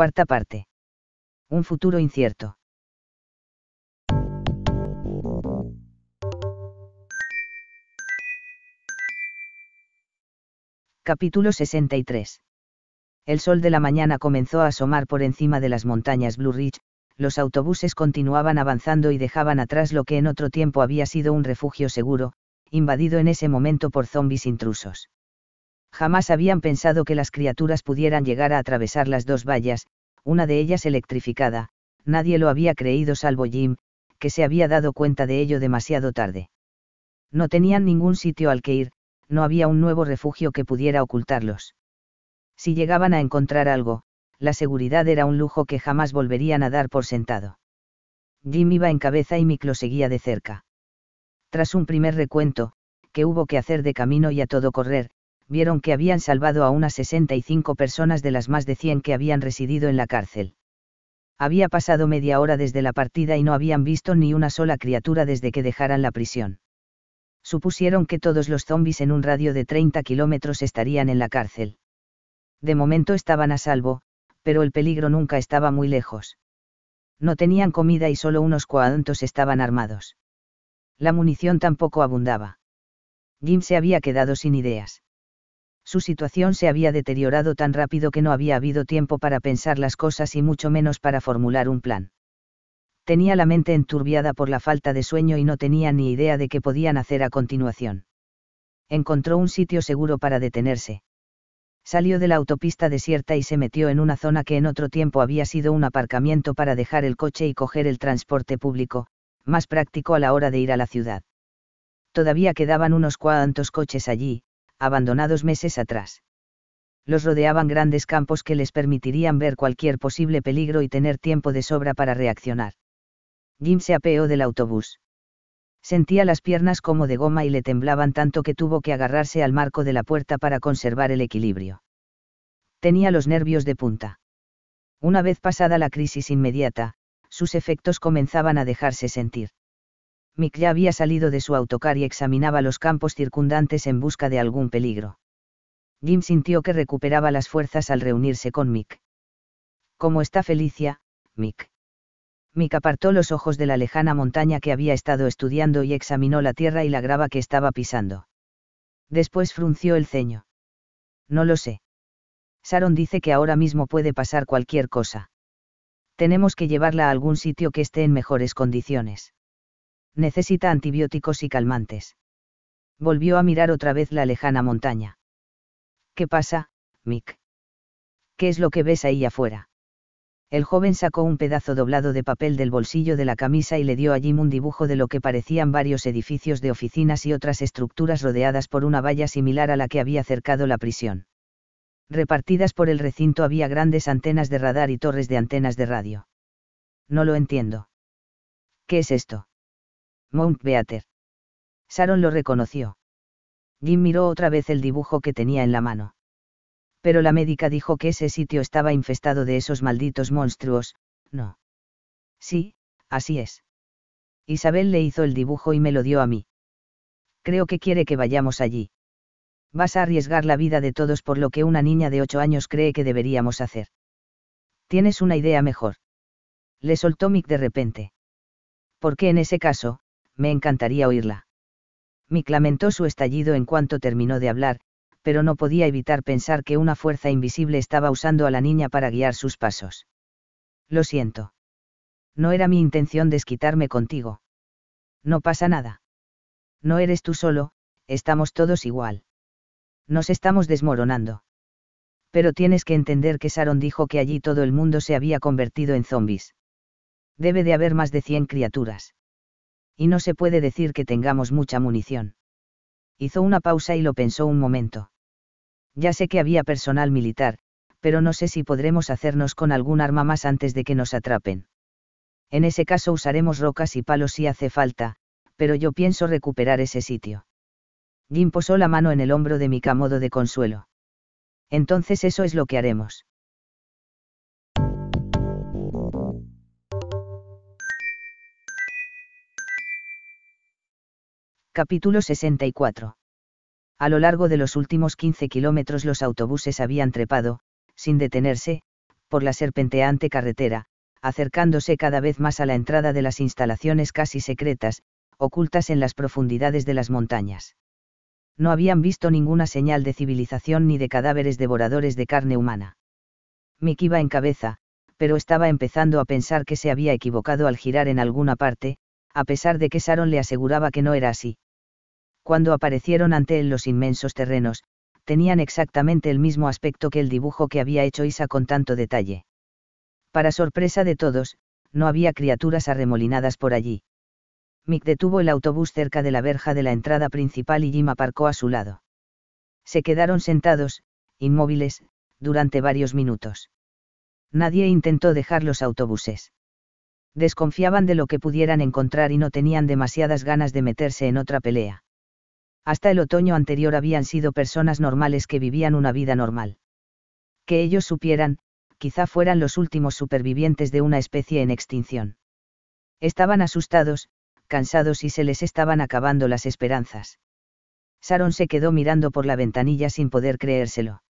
Cuarta parte. Un futuro incierto. Capítulo 63. El sol de la mañana comenzó a asomar por encima de las montañas Blue Ridge, los autobuses continuaban avanzando y dejaban atrás lo que en otro tiempo había sido un refugio seguro, invadido en ese momento por zombis intrusos. Jamás habían pensado que las criaturas pudieran llegar a atravesar las dos vallas, una de ellas electrificada, nadie lo había creído salvo Jim, que se había dado cuenta de ello demasiado tarde. No tenían ningún sitio al que ir, no había un nuevo refugio que pudiera ocultarlos. Si llegaban a encontrar algo, la seguridad era un lujo que jamás volverían a dar por sentado. Jim iba en cabeza y Mick lo seguía de cerca. Tras un primer recuento, que hubo que hacer de camino y a todo correr, vieron que habían salvado a unas 65 personas de las más de 100 que habían residido en la cárcel. Había pasado media hora desde la partida y no habían visto ni una sola criatura desde que dejaran la prisión. Supusieron que todos los zombis en un radio de 30 kilómetros estarían en la cárcel. De momento estaban a salvo, pero el peligro nunca estaba muy lejos. No tenían comida y solo unos cuantos estaban armados. La munición tampoco abundaba. Jim se había quedado sin ideas. Su situación se había deteriorado tan rápido que no había habido tiempo para pensar las cosas y mucho menos para formular un plan. Tenía la mente enturbiada por la falta de sueño y no tenía ni idea de qué podían hacer a continuación. Encontró un sitio seguro para detenerse. Salió de la autopista desierta y se metió en una zona que en otro tiempo había sido un aparcamiento para dejar el coche y coger el transporte público, más práctico a la hora de ir a la ciudad. Todavía quedaban unos cuantos coches allí, abandonados meses atrás. Los rodeaban grandes campos que les permitirían ver cualquier posible peligro y tener tiempo de sobra para reaccionar. Jim se apeó del autobús. Sentía las piernas como de goma y le temblaban tanto que tuvo que agarrarse al marco de la puerta para conservar el equilibrio. Tenía los nervios de punta. Una vez pasada la crisis inmediata, sus efectos comenzaban a dejarse sentir. Mick ya había salido de su autocar y examinaba los campos circundantes en busca de algún peligro. Jim sintió que recuperaba las fuerzas al reunirse con Mick. ¿Cómo está Felicia, Mick? Mick apartó los ojos de la lejana montaña que había estado estudiando y examinó la tierra y la grava que estaba pisando. Después frunció el ceño. No lo sé. Sharon dice que ahora mismo puede pasar cualquier cosa. Tenemos que llevarla a algún sitio que esté en mejores condiciones necesita antibióticos y calmantes. Volvió a mirar otra vez la lejana montaña. ¿Qué pasa, Mick? ¿Qué es lo que ves ahí afuera? El joven sacó un pedazo doblado de papel del bolsillo de la camisa y le dio a Jim un dibujo de lo que parecían varios edificios de oficinas y otras estructuras rodeadas por una valla similar a la que había cercado la prisión. Repartidas por el recinto había grandes antenas de radar y torres de antenas de radio. No lo entiendo. ¿Qué es esto? Beater. Sharon lo reconoció. Jim miró otra vez el dibujo que tenía en la mano. Pero la médica dijo que ese sitio estaba infestado de esos malditos monstruos, ¿no? Sí, así es. Isabel le hizo el dibujo y me lo dio a mí. Creo que quiere que vayamos allí. Vas a arriesgar la vida de todos por lo que una niña de ocho años cree que deberíamos hacer. ¿Tienes una idea mejor? Le soltó Mick de repente. Porque en ese caso, me encantaría oírla. Mi lamentó su estallido en cuanto terminó de hablar, pero no podía evitar pensar que una fuerza invisible estaba usando a la niña para guiar sus pasos. Lo siento. No era mi intención desquitarme contigo. No pasa nada. No eres tú solo, estamos todos igual. Nos estamos desmoronando. Pero tienes que entender que Saron dijo que allí todo el mundo se había convertido en zombies. Debe de haber más de 100 criaturas y no se puede decir que tengamos mucha munición. Hizo una pausa y lo pensó un momento. Ya sé que había personal militar, pero no sé si podremos hacernos con algún arma más antes de que nos atrapen. En ese caso usaremos rocas y palos si hace falta, pero yo pienso recuperar ese sitio. Jim posó la mano en el hombro de Mika modo de consuelo. Entonces eso es lo que haremos. Capítulo 64. A lo largo de los últimos 15 kilómetros los autobuses habían trepado, sin detenerse, por la serpenteante carretera, acercándose cada vez más a la entrada de las instalaciones casi secretas, ocultas en las profundidades de las montañas. No habían visto ninguna señal de civilización ni de cadáveres devoradores de carne humana. Mick iba en cabeza, pero estaba empezando a pensar que se había equivocado al girar en alguna parte, a pesar de que Saron le aseguraba que no era así cuando aparecieron ante él los inmensos terrenos, tenían exactamente el mismo aspecto que el dibujo que había hecho Isa con tanto detalle. Para sorpresa de todos, no había criaturas arremolinadas por allí. Mick detuvo el autobús cerca de la verja de la entrada principal y Jim aparcó a su lado. Se quedaron sentados, inmóviles, durante varios minutos. Nadie intentó dejar los autobuses. Desconfiaban de lo que pudieran encontrar y no tenían demasiadas ganas de meterse en otra pelea hasta el otoño anterior habían sido personas normales que vivían una vida normal. Que ellos supieran, quizá fueran los últimos supervivientes de una especie en extinción. Estaban asustados, cansados y se les estaban acabando las esperanzas. Sharon se quedó mirando por la ventanilla sin poder creérselo.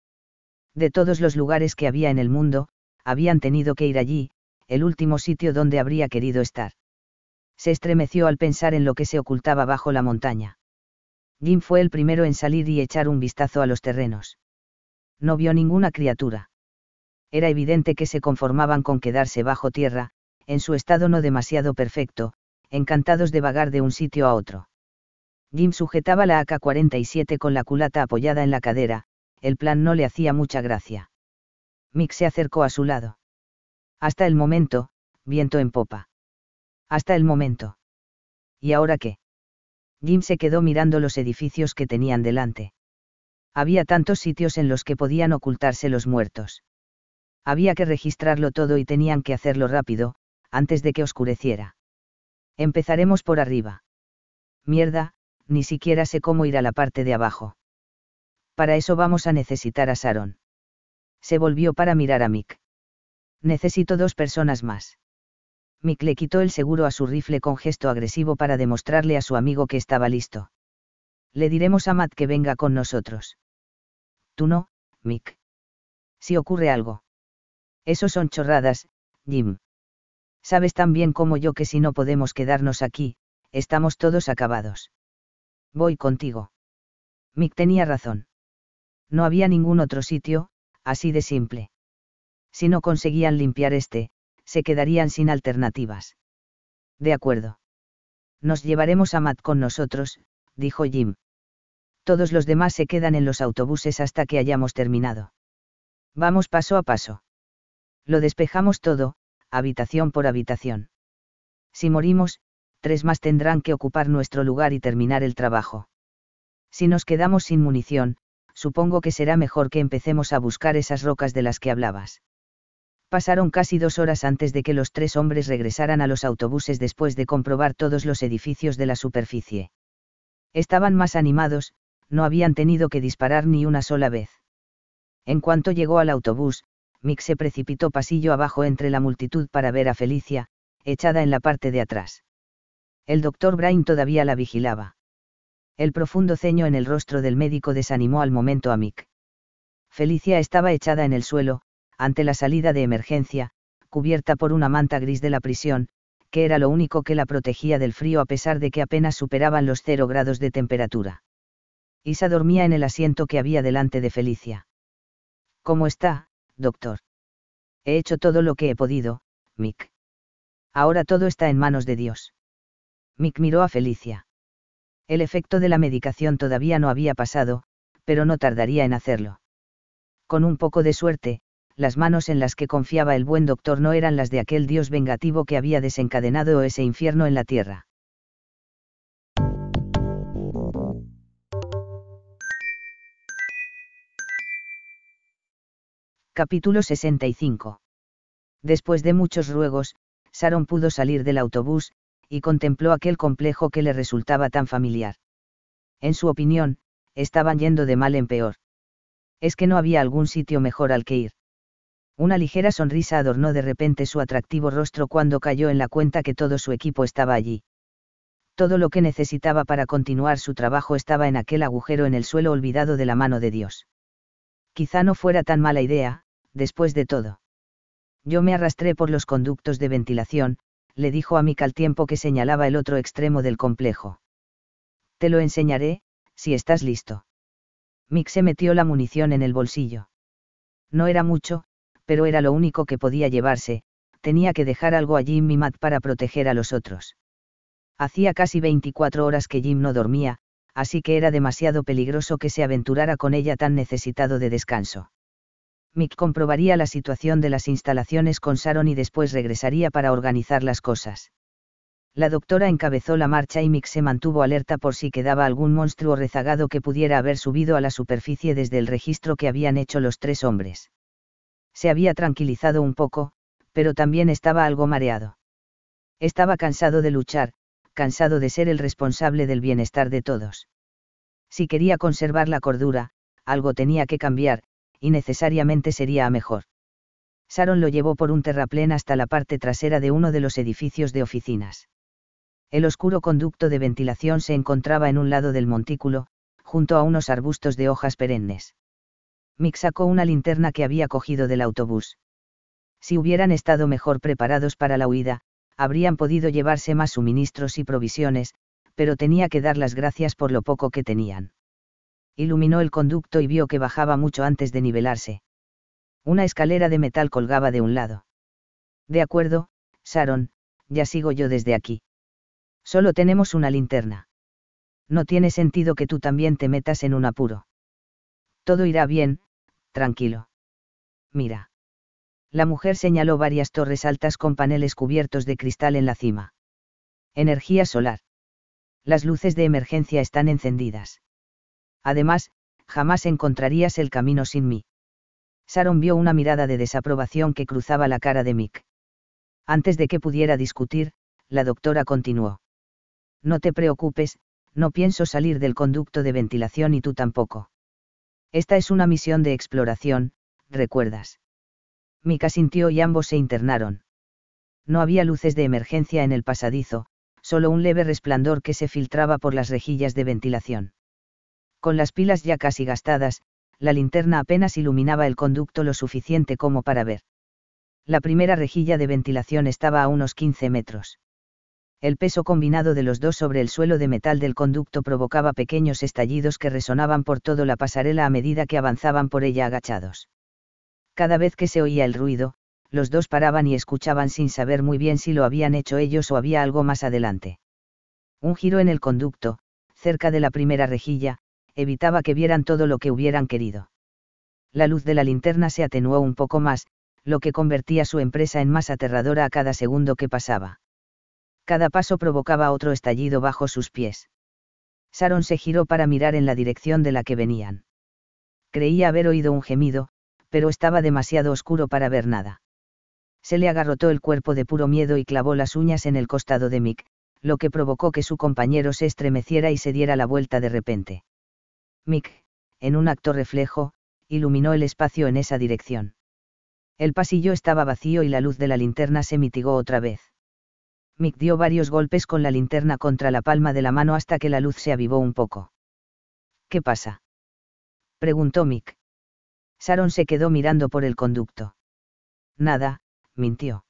De todos los lugares que había en el mundo, habían tenido que ir allí, el último sitio donde habría querido estar. Se estremeció al pensar en lo que se ocultaba bajo la montaña. Jim fue el primero en salir y echar un vistazo a los terrenos. No vio ninguna criatura. Era evidente que se conformaban con quedarse bajo tierra, en su estado no demasiado perfecto, encantados de vagar de un sitio a otro. Jim sujetaba la AK-47 con la culata apoyada en la cadera, el plan no le hacía mucha gracia. Mick se acercó a su lado. Hasta el momento, viento en popa. Hasta el momento. ¿Y ahora qué? Jim se quedó mirando los edificios que tenían delante. Había tantos sitios en los que podían ocultarse los muertos. Había que registrarlo todo y tenían que hacerlo rápido, antes de que oscureciera. Empezaremos por arriba. Mierda, ni siquiera sé cómo ir a la parte de abajo. Para eso vamos a necesitar a Sharon. Se volvió para mirar a Mick. Necesito dos personas más. Mick le quitó el seguro a su rifle con gesto agresivo para demostrarle a su amigo que estaba listo. Le diremos a Matt que venga con nosotros. Tú no, Mick. Si ocurre algo. Eso son chorradas, Jim. Sabes tan bien como yo que si no podemos quedarnos aquí, estamos todos acabados. Voy contigo. Mick tenía razón. No había ningún otro sitio, así de simple. Si no conseguían limpiar este, se quedarían sin alternativas. De acuerdo. Nos llevaremos a Matt con nosotros, dijo Jim. Todos los demás se quedan en los autobuses hasta que hayamos terminado. Vamos paso a paso. Lo despejamos todo, habitación por habitación. Si morimos, tres más tendrán que ocupar nuestro lugar y terminar el trabajo. Si nos quedamos sin munición, supongo que será mejor que empecemos a buscar esas rocas de las que hablabas. Pasaron casi dos horas antes de que los tres hombres regresaran a los autobuses después de comprobar todos los edificios de la superficie. Estaban más animados, no habían tenido que disparar ni una sola vez. En cuanto llegó al autobús, Mick se precipitó pasillo abajo entre la multitud para ver a Felicia, echada en la parte de atrás. El doctor Brain todavía la vigilaba. El profundo ceño en el rostro del médico desanimó al momento a Mick. Felicia estaba echada en el suelo, ante la salida de emergencia, cubierta por una manta gris de la prisión, que era lo único que la protegía del frío a pesar de que apenas superaban los cero grados de temperatura. Isa dormía en el asiento que había delante de Felicia. ¿Cómo está, doctor? He hecho todo lo que he podido, Mick. Ahora todo está en manos de Dios. Mick miró a Felicia. El efecto de la medicación todavía no había pasado, pero no tardaría en hacerlo. Con un poco de suerte, las manos en las que confiaba el buen doctor no eran las de aquel dios vengativo que había desencadenado ese infierno en la tierra. Capítulo 65. Después de muchos ruegos, Sharon pudo salir del autobús, y contempló aquel complejo que le resultaba tan familiar. En su opinión, estaban yendo de mal en peor. Es que no había algún sitio mejor al que ir. Una ligera sonrisa adornó de repente su atractivo rostro cuando cayó en la cuenta que todo su equipo estaba allí. Todo lo que necesitaba para continuar su trabajo estaba en aquel agujero en el suelo olvidado de la mano de Dios. Quizá no fuera tan mala idea, después de todo. Yo me arrastré por los conductos de ventilación, le dijo a Mick al tiempo que señalaba el otro extremo del complejo. Te lo enseñaré, si estás listo. Mick se metió la munición en el bolsillo. No era mucho, pero era lo único que podía llevarse, tenía que dejar algo a Jim y Matt para proteger a los otros. Hacía casi 24 horas que Jim no dormía, así que era demasiado peligroso que se aventurara con ella tan necesitado de descanso. Mick comprobaría la situación de las instalaciones con Sharon y después regresaría para organizar las cosas. La doctora encabezó la marcha y Mick se mantuvo alerta por si quedaba algún monstruo rezagado que pudiera haber subido a la superficie desde el registro que habían hecho los tres hombres se había tranquilizado un poco, pero también estaba algo mareado. Estaba cansado de luchar, cansado de ser el responsable del bienestar de todos. Si quería conservar la cordura, algo tenía que cambiar, y necesariamente sería a mejor. Saron lo llevó por un terraplén hasta la parte trasera de uno de los edificios de oficinas. El oscuro conducto de ventilación se encontraba en un lado del montículo, junto a unos arbustos de hojas perennes. Mick sacó una linterna que había cogido del autobús. Si hubieran estado mejor preparados para la huida, habrían podido llevarse más suministros y provisiones, pero tenía que dar las gracias por lo poco que tenían. Iluminó el conducto y vio que bajaba mucho antes de nivelarse. Una escalera de metal colgaba de un lado. De acuerdo, Sharon, ya sigo yo desde aquí. Solo tenemos una linterna. No tiene sentido que tú también te metas en un apuro. Todo irá bien, tranquilo. Mira. La mujer señaló varias torres altas con paneles cubiertos de cristal en la cima. Energía solar. Las luces de emergencia están encendidas. Además, jamás encontrarías el camino sin mí. Sharon vio una mirada de desaprobación que cruzaba la cara de Mick. Antes de que pudiera discutir, la doctora continuó. No te preocupes, no pienso salir del conducto de ventilación y tú tampoco. Esta es una misión de exploración, recuerdas. Mika sintió y ambos se internaron. No había luces de emergencia en el pasadizo, solo un leve resplandor que se filtraba por las rejillas de ventilación. Con las pilas ya casi gastadas, la linterna apenas iluminaba el conducto lo suficiente como para ver. La primera rejilla de ventilación estaba a unos 15 metros el peso combinado de los dos sobre el suelo de metal del conducto provocaba pequeños estallidos que resonaban por toda la pasarela a medida que avanzaban por ella agachados. Cada vez que se oía el ruido, los dos paraban y escuchaban sin saber muy bien si lo habían hecho ellos o había algo más adelante. Un giro en el conducto, cerca de la primera rejilla, evitaba que vieran todo lo que hubieran querido. La luz de la linterna se atenuó un poco más, lo que convertía su empresa en más aterradora a cada segundo que pasaba cada paso provocaba otro estallido bajo sus pies. Sharon se giró para mirar en la dirección de la que venían. Creía haber oído un gemido, pero estaba demasiado oscuro para ver nada. Se le agarrotó el cuerpo de puro miedo y clavó las uñas en el costado de Mick, lo que provocó que su compañero se estremeciera y se diera la vuelta de repente. Mick, en un acto reflejo, iluminó el espacio en esa dirección. El pasillo estaba vacío y la luz de la linterna se mitigó otra vez. Mick dio varios golpes con la linterna contra la palma de la mano hasta que la luz se avivó un poco. ¿Qué pasa? preguntó Mick. Sharon se quedó mirando por el conducto. Nada, mintió.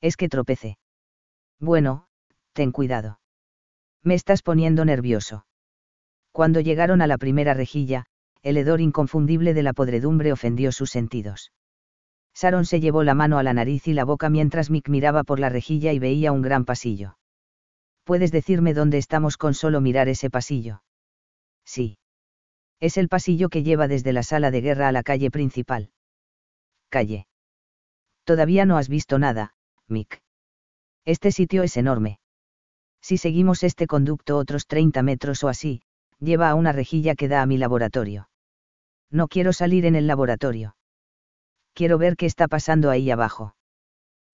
Es que tropecé. Bueno, ten cuidado. Me estás poniendo nervioso. Cuando llegaron a la primera rejilla, el hedor inconfundible de la podredumbre ofendió sus sentidos. Sharon se llevó la mano a la nariz y la boca mientras Mick miraba por la rejilla y veía un gran pasillo. ¿Puedes decirme dónde estamos con solo mirar ese pasillo? Sí. Es el pasillo que lleva desde la sala de guerra a la calle principal. Calle. Todavía no has visto nada, Mick. Este sitio es enorme. Si seguimos este conducto otros 30 metros o así, lleva a una rejilla que da a mi laboratorio. No quiero salir en el laboratorio quiero ver qué está pasando ahí abajo.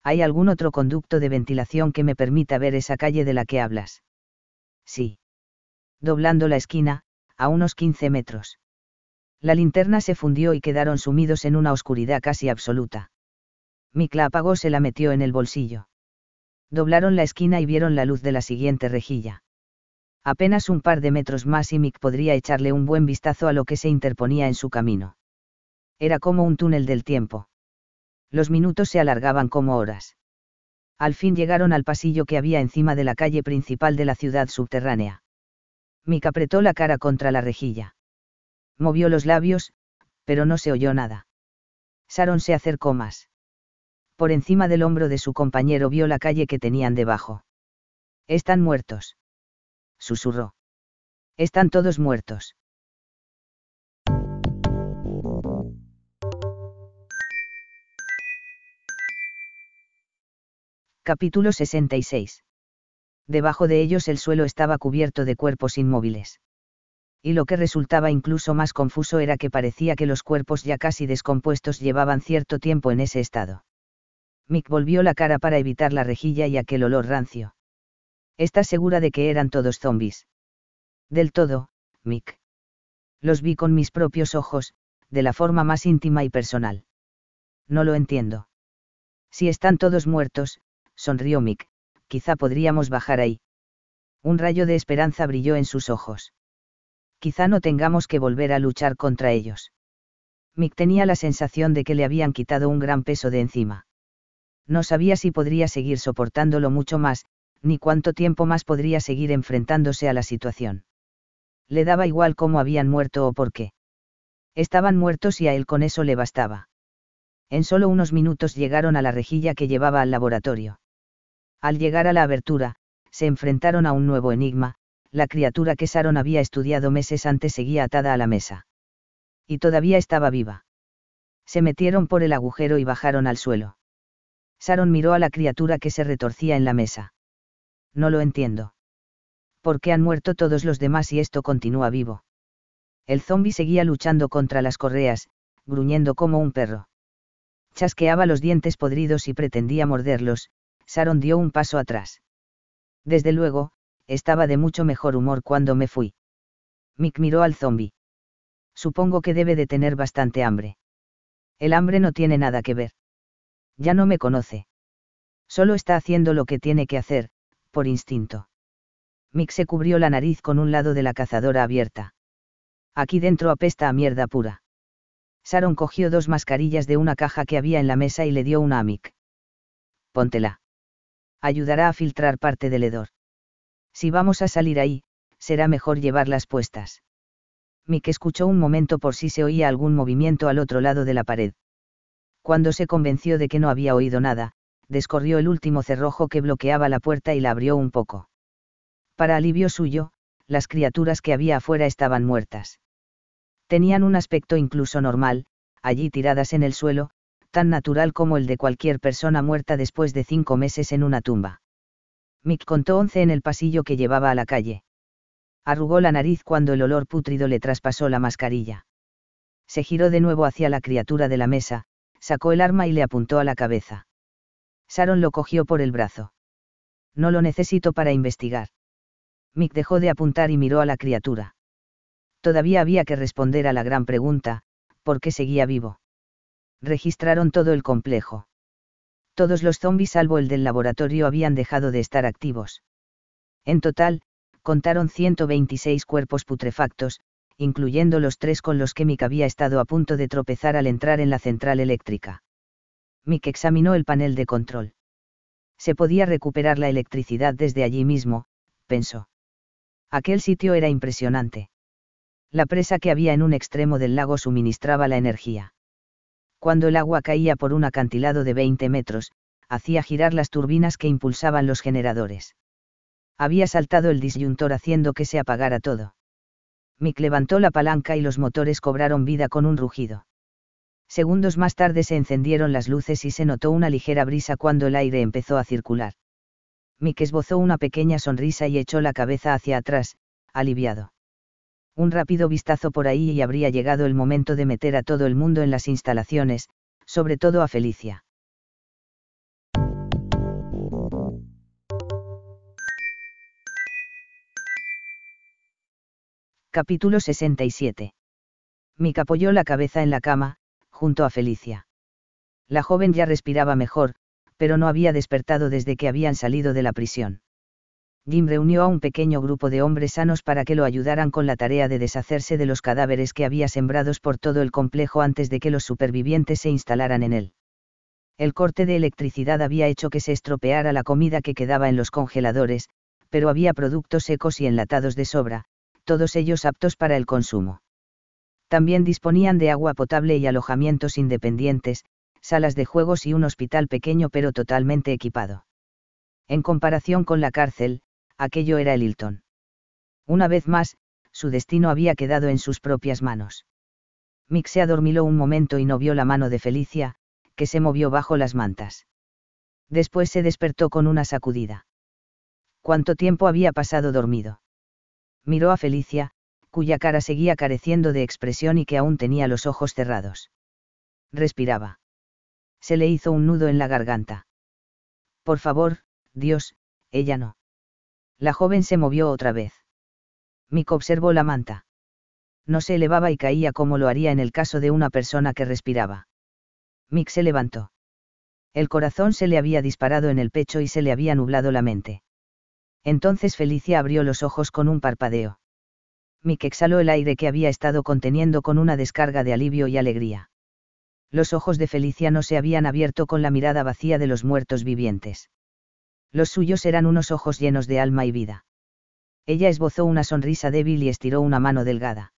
¿Hay algún otro conducto de ventilación que me permita ver esa calle de la que hablas? Sí. Doblando la esquina, a unos 15 metros. La linterna se fundió y quedaron sumidos en una oscuridad casi absoluta. Mi apagó se la metió en el bolsillo. Doblaron la esquina y vieron la luz de la siguiente rejilla. Apenas un par de metros más y Mick podría echarle un buen vistazo a lo que se interponía en su camino. Era como un túnel del tiempo. Los minutos se alargaban como horas. Al fin llegaron al pasillo que había encima de la calle principal de la ciudad subterránea. Mica apretó la cara contra la rejilla. Movió los labios, pero no se oyó nada. Sharon se acercó más. Por encima del hombro de su compañero vio la calle que tenían debajo. Están muertos. Susurró. Están todos muertos. Capítulo 66. Debajo de ellos el suelo estaba cubierto de cuerpos inmóviles. Y lo que resultaba incluso más confuso era que parecía que los cuerpos ya casi descompuestos llevaban cierto tiempo en ese estado. Mick volvió la cara para evitar la rejilla y aquel olor rancio. ¿Estás segura de que eran todos zombies? Del todo, Mick. Los vi con mis propios ojos, de la forma más íntima y personal. No lo entiendo. Si están todos muertos, sonrió Mick, quizá podríamos bajar ahí. Un rayo de esperanza brilló en sus ojos. Quizá no tengamos que volver a luchar contra ellos. Mick tenía la sensación de que le habían quitado un gran peso de encima. No sabía si podría seguir soportándolo mucho más, ni cuánto tiempo más podría seguir enfrentándose a la situación. Le daba igual cómo habían muerto o por qué. Estaban muertos y a él con eso le bastaba. En solo unos minutos llegaron a la rejilla que llevaba al laboratorio. Al llegar a la abertura, se enfrentaron a un nuevo enigma, la criatura que Saron había estudiado meses antes seguía atada a la mesa. Y todavía estaba viva. Se metieron por el agujero y bajaron al suelo. Saron miró a la criatura que se retorcía en la mesa. No lo entiendo. ¿Por qué han muerto todos los demás y esto continúa vivo? El zombi seguía luchando contra las correas, gruñendo como un perro. Chasqueaba los dientes podridos y pretendía morderlos, Saron dio un paso atrás. Desde luego, estaba de mucho mejor humor cuando me fui. Mick miró al zombie. Supongo que debe de tener bastante hambre. El hambre no tiene nada que ver. Ya no me conoce. Solo está haciendo lo que tiene que hacer, por instinto. Mick se cubrió la nariz con un lado de la cazadora abierta. Aquí dentro apesta a mierda pura. Saron cogió dos mascarillas de una caja que había en la mesa y le dio una a Mick. Póntela ayudará a filtrar parte del hedor. Si vamos a salir ahí, será mejor llevarlas puestas. Mick escuchó un momento por si se oía algún movimiento al otro lado de la pared. Cuando se convenció de que no había oído nada, descorrió el último cerrojo que bloqueaba la puerta y la abrió un poco. Para alivio suyo, las criaturas que había afuera estaban muertas. Tenían un aspecto incluso normal, allí tiradas en el suelo, tan natural como el de cualquier persona muerta después de cinco meses en una tumba. Mick contó once en el pasillo que llevaba a la calle. Arrugó la nariz cuando el olor pútrido le traspasó la mascarilla. Se giró de nuevo hacia la criatura de la mesa, sacó el arma y le apuntó a la cabeza. Sharon lo cogió por el brazo. No lo necesito para investigar. Mick dejó de apuntar y miró a la criatura. Todavía había que responder a la gran pregunta, ¿por qué seguía vivo? registraron todo el complejo. Todos los zombies salvo el del laboratorio habían dejado de estar activos. En total, contaron 126 cuerpos putrefactos, incluyendo los tres con los que Mick había estado a punto de tropezar al entrar en la central eléctrica. Mick examinó el panel de control. Se podía recuperar la electricidad desde allí mismo, pensó. Aquel sitio era impresionante. La presa que había en un extremo del lago suministraba la energía cuando el agua caía por un acantilado de 20 metros, hacía girar las turbinas que impulsaban los generadores. Había saltado el disyuntor haciendo que se apagara todo. Mick levantó la palanca y los motores cobraron vida con un rugido. Segundos más tarde se encendieron las luces y se notó una ligera brisa cuando el aire empezó a circular. Mick esbozó una pequeña sonrisa y echó la cabeza hacia atrás, aliviado. Un rápido vistazo por ahí y habría llegado el momento de meter a todo el mundo en las instalaciones, sobre todo a Felicia. Capítulo 67. Mick apoyó la cabeza en la cama, junto a Felicia. La joven ya respiraba mejor, pero no había despertado desde que habían salido de la prisión. Jim reunió a un pequeño grupo de hombres sanos para que lo ayudaran con la tarea de deshacerse de los cadáveres que había sembrados por todo el complejo antes de que los supervivientes se instalaran en él. El corte de electricidad había hecho que se estropeara la comida que quedaba en los congeladores, pero había productos secos y enlatados de sobra, todos ellos aptos para el consumo. También disponían de agua potable y alojamientos independientes, salas de juegos y un hospital pequeño pero totalmente equipado. En comparación con la cárcel, aquello era el Hilton. Una vez más, su destino había quedado en sus propias manos. Mick se adormiló un momento y no vio la mano de Felicia, que se movió bajo las mantas. Después se despertó con una sacudida. ¿Cuánto tiempo había pasado dormido? Miró a Felicia, cuya cara seguía careciendo de expresión y que aún tenía los ojos cerrados. Respiraba. Se le hizo un nudo en la garganta. Por favor, Dios, ella no. La joven se movió otra vez. Mick observó la manta. No se elevaba y caía como lo haría en el caso de una persona que respiraba. Mick se levantó. El corazón se le había disparado en el pecho y se le había nublado la mente. Entonces Felicia abrió los ojos con un parpadeo. Mick exhaló el aire que había estado conteniendo con una descarga de alivio y alegría. Los ojos de Felicia no se habían abierto con la mirada vacía de los muertos vivientes. Los suyos eran unos ojos llenos de alma y vida. Ella esbozó una sonrisa débil y estiró una mano delgada.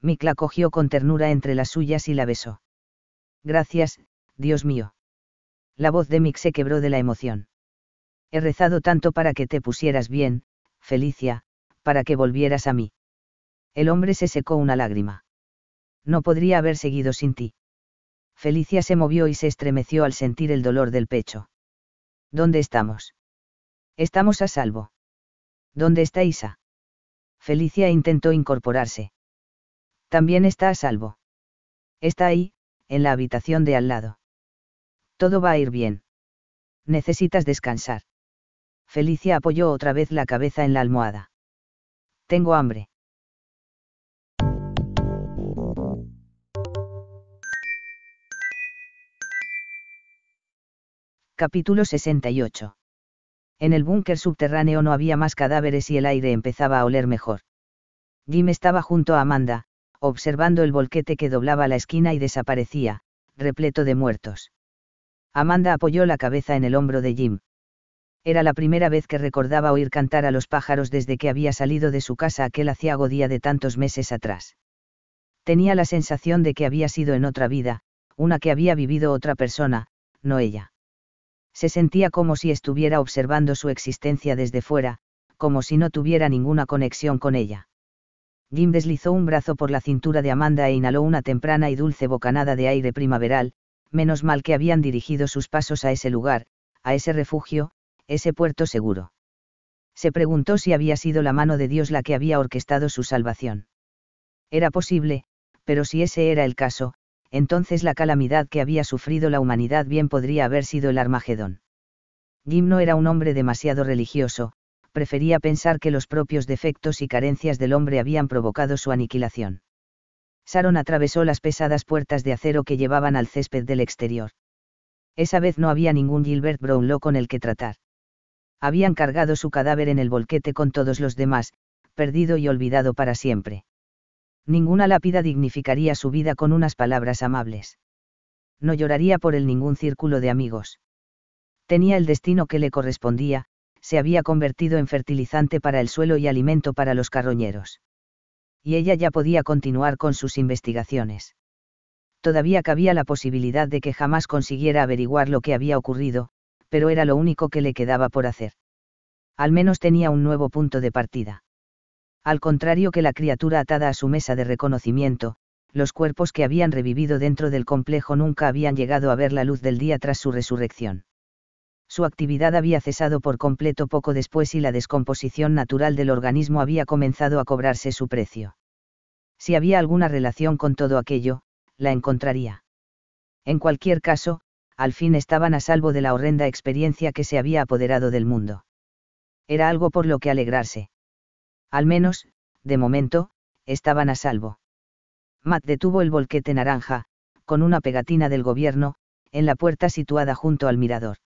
Mick la cogió con ternura entre las suyas y la besó. Gracias, Dios mío. La voz de Mick se quebró de la emoción. He rezado tanto para que te pusieras bien, Felicia, para que volvieras a mí. El hombre se secó una lágrima. No podría haber seguido sin ti. Felicia se movió y se estremeció al sentir el dolor del pecho. ¿Dónde estamos? Estamos a salvo. ¿Dónde está Isa? Felicia intentó incorporarse. También está a salvo. Está ahí, en la habitación de al lado. Todo va a ir bien. Necesitas descansar. Felicia apoyó otra vez la cabeza en la almohada. Tengo hambre. Capítulo 68. En el búnker subterráneo no había más cadáveres y el aire empezaba a oler mejor. Jim estaba junto a Amanda, observando el volquete que doblaba la esquina y desaparecía, repleto de muertos. Amanda apoyó la cabeza en el hombro de Jim. Era la primera vez que recordaba oír cantar a los pájaros desde que había salido de su casa aquel aciago día de tantos meses atrás. Tenía la sensación de que había sido en otra vida, una que había vivido otra persona, no ella se sentía como si estuviera observando su existencia desde fuera, como si no tuviera ninguna conexión con ella. Jim deslizó un brazo por la cintura de Amanda e inhaló una temprana y dulce bocanada de aire primaveral, menos mal que habían dirigido sus pasos a ese lugar, a ese refugio, ese puerto seguro. Se preguntó si había sido la mano de Dios la que había orquestado su salvación. Era posible, pero si ese era el caso, entonces la calamidad que había sufrido la humanidad bien podría haber sido el Armagedón. Jim no era un hombre demasiado religioso, prefería pensar que los propios defectos y carencias del hombre habían provocado su aniquilación. Saron atravesó las pesadas puertas de acero que llevaban al césped del exterior. Esa vez no había ningún Gilbert Brownlow con el que tratar. Habían cargado su cadáver en el volquete con todos los demás, perdido y olvidado para siempre. Ninguna lápida dignificaría su vida con unas palabras amables. No lloraría por él ningún círculo de amigos. Tenía el destino que le correspondía, se había convertido en fertilizante para el suelo y alimento para los carroñeros. Y ella ya podía continuar con sus investigaciones. Todavía cabía la posibilidad de que jamás consiguiera averiguar lo que había ocurrido, pero era lo único que le quedaba por hacer. Al menos tenía un nuevo punto de partida. Al contrario que la criatura atada a su mesa de reconocimiento, los cuerpos que habían revivido dentro del complejo nunca habían llegado a ver la luz del día tras su resurrección. Su actividad había cesado por completo poco después y la descomposición natural del organismo había comenzado a cobrarse su precio. Si había alguna relación con todo aquello, la encontraría. En cualquier caso, al fin estaban a salvo de la horrenda experiencia que se había apoderado del mundo. Era algo por lo que alegrarse. Al menos, de momento, estaban a salvo. Matt detuvo el volquete naranja, con una pegatina del gobierno, en la puerta situada junto al mirador.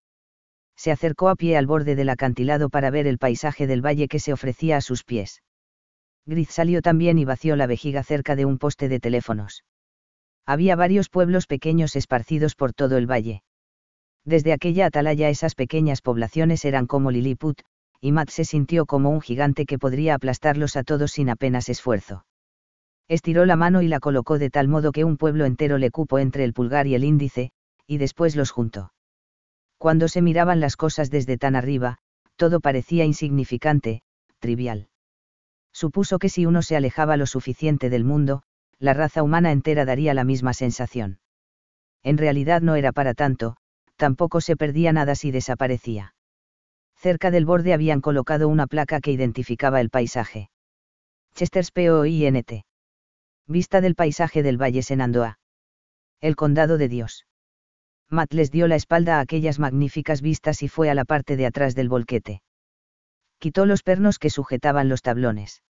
Se acercó a pie al borde del acantilado para ver el paisaje del valle que se ofrecía a sus pies. Gris salió también y vació la vejiga cerca de un poste de teléfonos. Había varios pueblos pequeños esparcidos por todo el valle. Desde aquella atalaya esas pequeñas poblaciones eran como Lilliput, y Matt se sintió como un gigante que podría aplastarlos a todos sin apenas esfuerzo. Estiró la mano y la colocó de tal modo que un pueblo entero le cupo entre el pulgar y el índice, y después los juntó. Cuando se miraban las cosas desde tan arriba, todo parecía insignificante, trivial. Supuso que si uno se alejaba lo suficiente del mundo, la raza humana entera daría la misma sensación. En realidad no era para tanto, tampoco se perdía nada si desaparecía cerca del borde habían colocado una placa que identificaba el paisaje. Chesters POINT. Vista del paisaje del Valle Senandoa. El condado de Dios. Matt les dio la espalda a aquellas magníficas vistas y fue a la parte de atrás del volquete. Quitó los pernos que sujetaban los tablones.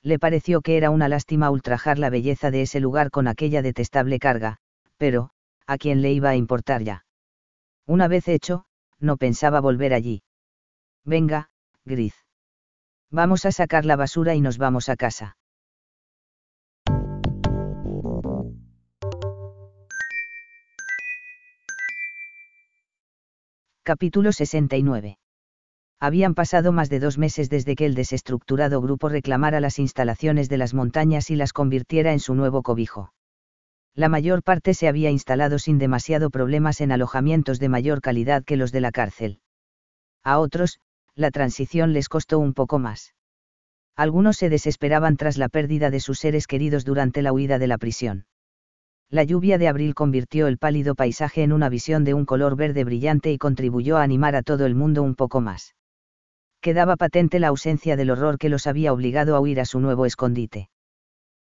Le pareció que era una lástima ultrajar la belleza de ese lugar con aquella detestable carga, pero, ¿a quién le iba a importar ya? Una vez hecho, no pensaba volver allí. Venga, Gris. Vamos a sacar la basura y nos vamos a casa. Capítulo 69. Habían pasado más de dos meses desde que el desestructurado grupo reclamara las instalaciones de las montañas y las convirtiera en su nuevo cobijo. La mayor parte se había instalado sin demasiado problemas en alojamientos de mayor calidad que los de la cárcel. A otros, la transición les costó un poco más. Algunos se desesperaban tras la pérdida de sus seres queridos durante la huida de la prisión. La lluvia de abril convirtió el pálido paisaje en una visión de un color verde brillante y contribuyó a animar a todo el mundo un poco más. Quedaba patente la ausencia del horror que los había obligado a huir a su nuevo escondite.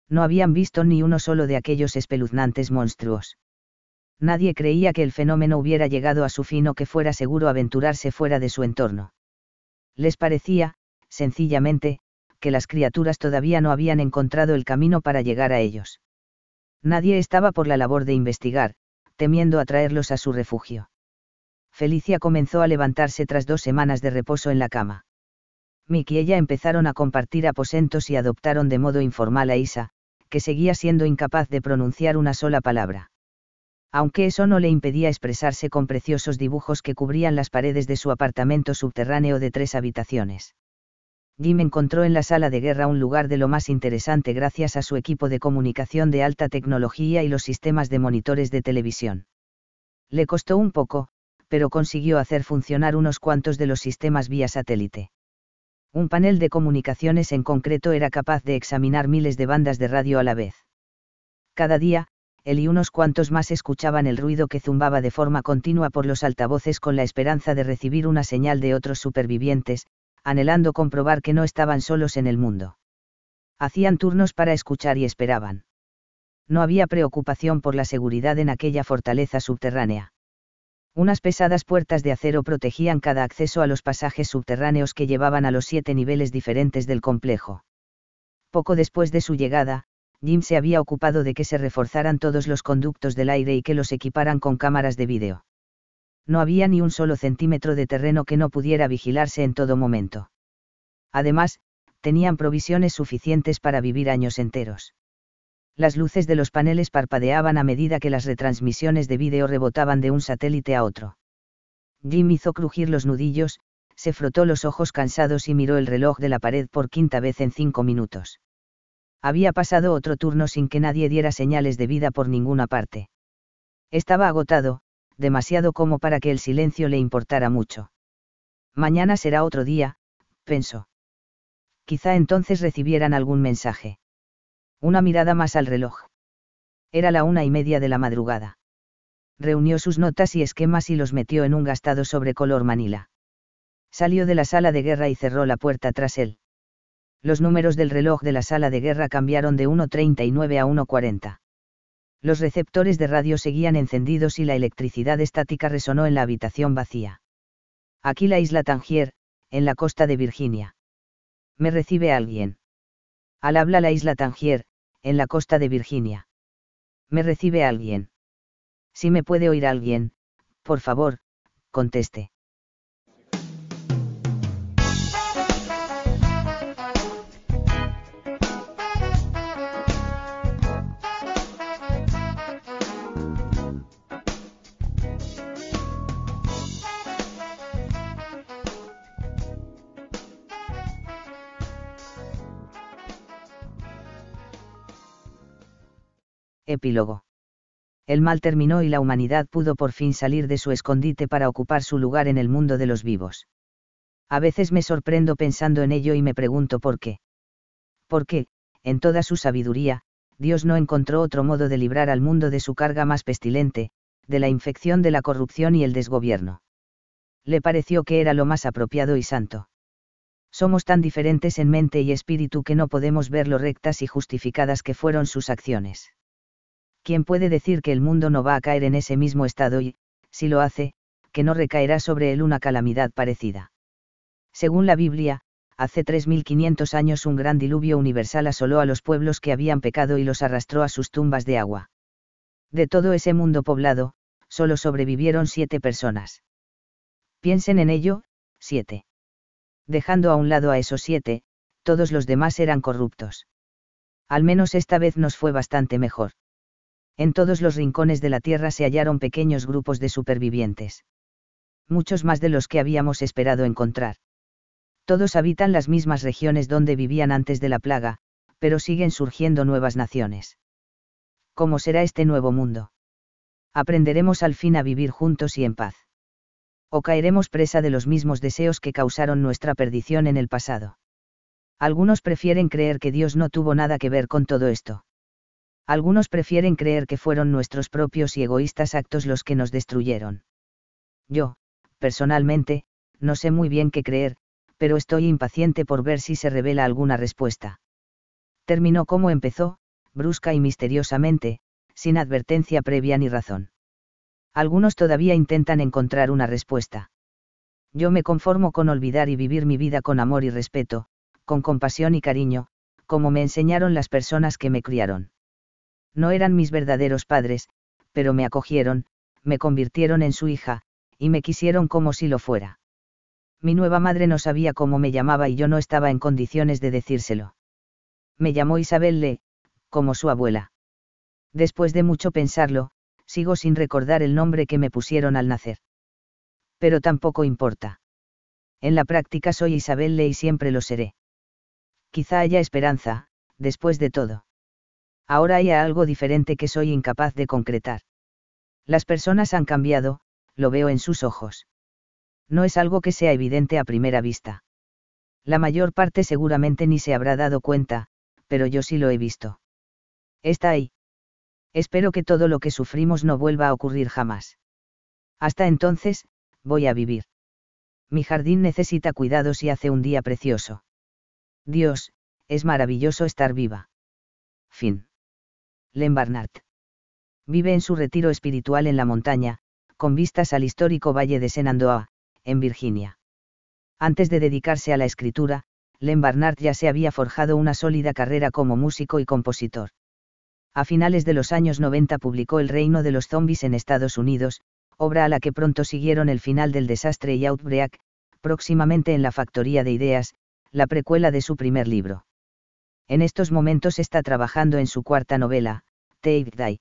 No habían visto ni uno solo de aquellos espeluznantes monstruos. Nadie creía que el fenómeno hubiera llegado a su fin o que fuera seguro aventurarse fuera de su entorno. Les parecía, sencillamente, que las criaturas todavía no habían encontrado el camino para llegar a ellos. Nadie estaba por la labor de investigar, temiendo atraerlos a su refugio. Felicia comenzó a levantarse tras dos semanas de reposo en la cama. Mick y ella empezaron a compartir aposentos y adoptaron de modo informal a Isa, que seguía siendo incapaz de pronunciar una sola palabra aunque eso no le impedía expresarse con preciosos dibujos que cubrían las paredes de su apartamento subterráneo de tres habitaciones. Jim encontró en la sala de guerra un lugar de lo más interesante gracias a su equipo de comunicación de alta tecnología y los sistemas de monitores de televisión. Le costó un poco, pero consiguió hacer funcionar unos cuantos de los sistemas vía satélite. Un panel de comunicaciones en concreto era capaz de examinar miles de bandas de radio a la vez. Cada día, él y unos cuantos más escuchaban el ruido que zumbaba de forma continua por los altavoces con la esperanza de recibir una señal de otros supervivientes, anhelando comprobar que no estaban solos en el mundo. Hacían turnos para escuchar y esperaban. No había preocupación por la seguridad en aquella fortaleza subterránea. Unas pesadas puertas de acero protegían cada acceso a los pasajes subterráneos que llevaban a los siete niveles diferentes del complejo. Poco después de su llegada, Jim se había ocupado de que se reforzaran todos los conductos del aire y que los equiparan con cámaras de vídeo. No había ni un solo centímetro de terreno que no pudiera vigilarse en todo momento. Además, tenían provisiones suficientes para vivir años enteros. Las luces de los paneles parpadeaban a medida que las retransmisiones de vídeo rebotaban de un satélite a otro. Jim hizo crujir los nudillos, se frotó los ojos cansados y miró el reloj de la pared por quinta vez en cinco minutos había pasado otro turno sin que nadie diera señales de vida por ninguna parte. Estaba agotado, demasiado como para que el silencio le importara mucho. Mañana será otro día, pensó. Quizá entonces recibieran algún mensaje. Una mirada más al reloj. Era la una y media de la madrugada. Reunió sus notas y esquemas y los metió en un gastado sobre color manila. Salió de la sala de guerra y cerró la puerta tras él los números del reloj de la sala de guerra cambiaron de 1.39 a 1.40. Los receptores de radio seguían encendidos y la electricidad estática resonó en la habitación vacía. Aquí la isla Tangier, en la costa de Virginia. Me recibe alguien. Al habla la isla Tangier, en la costa de Virginia. Me recibe alguien. Si me puede oír alguien, por favor, conteste. epílogo. El mal terminó y la humanidad pudo por fin salir de su escondite para ocupar su lugar en el mundo de los vivos. A veces me sorprendo pensando en ello y me pregunto por qué. ¿Por qué, en toda su sabiduría, Dios no encontró otro modo de librar al mundo de su carga más pestilente, de la infección de la corrupción y el desgobierno? Le pareció que era lo más apropiado y santo. Somos tan diferentes en mente y espíritu que no podemos ver lo rectas y justificadas que fueron sus acciones ¿quién puede decir que el mundo no va a caer en ese mismo estado y, si lo hace, que no recaerá sobre él una calamidad parecida? Según la Biblia, hace 3.500 años un gran diluvio universal asoló a los pueblos que habían pecado y los arrastró a sus tumbas de agua. De todo ese mundo poblado, solo sobrevivieron siete personas. Piensen en ello, siete. Dejando a un lado a esos siete, todos los demás eran corruptos. Al menos esta vez nos fue bastante mejor. En todos los rincones de la Tierra se hallaron pequeños grupos de supervivientes. Muchos más de los que habíamos esperado encontrar. Todos habitan las mismas regiones donde vivían antes de la plaga, pero siguen surgiendo nuevas naciones. ¿Cómo será este nuevo mundo? Aprenderemos al fin a vivir juntos y en paz. O caeremos presa de los mismos deseos que causaron nuestra perdición en el pasado. Algunos prefieren creer que Dios no tuvo nada que ver con todo esto. Algunos prefieren creer que fueron nuestros propios y egoístas actos los que nos destruyeron. Yo, personalmente, no sé muy bien qué creer, pero estoy impaciente por ver si se revela alguna respuesta. Terminó como empezó, brusca y misteriosamente, sin advertencia previa ni razón. Algunos todavía intentan encontrar una respuesta. Yo me conformo con olvidar y vivir mi vida con amor y respeto, con compasión y cariño, como me enseñaron las personas que me criaron. No eran mis verdaderos padres, pero me acogieron, me convirtieron en su hija, y me quisieron como si lo fuera. Mi nueva madre no sabía cómo me llamaba y yo no estaba en condiciones de decírselo. Me llamó Isabel Le, como su abuela. Después de mucho pensarlo, sigo sin recordar el nombre que me pusieron al nacer. Pero tampoco importa. En la práctica soy Isabel Le y siempre lo seré. Quizá haya esperanza, después de todo. Ahora hay algo diferente que soy incapaz de concretar. Las personas han cambiado, lo veo en sus ojos. No es algo que sea evidente a primera vista. La mayor parte seguramente ni se habrá dado cuenta, pero yo sí lo he visto. Está ahí. Espero que todo lo que sufrimos no vuelva a ocurrir jamás. Hasta entonces, voy a vivir. Mi jardín necesita cuidados y hace un día precioso. Dios, es maravilloso estar viva. Fin. Len Barnard. Vive en su retiro espiritual en la montaña, con vistas al histórico valle de Shenandoah, en Virginia. Antes de dedicarse a la escritura, Len Barnard ya se había forjado una sólida carrera como músico y compositor. A finales de los años 90 publicó El reino de los zombies en Estados Unidos, obra a la que pronto siguieron El final del desastre y Outbreak, próximamente en la Factoría de Ideas, la precuela de su primer libro en estos momentos está trabajando en su cuarta novela, Take Die,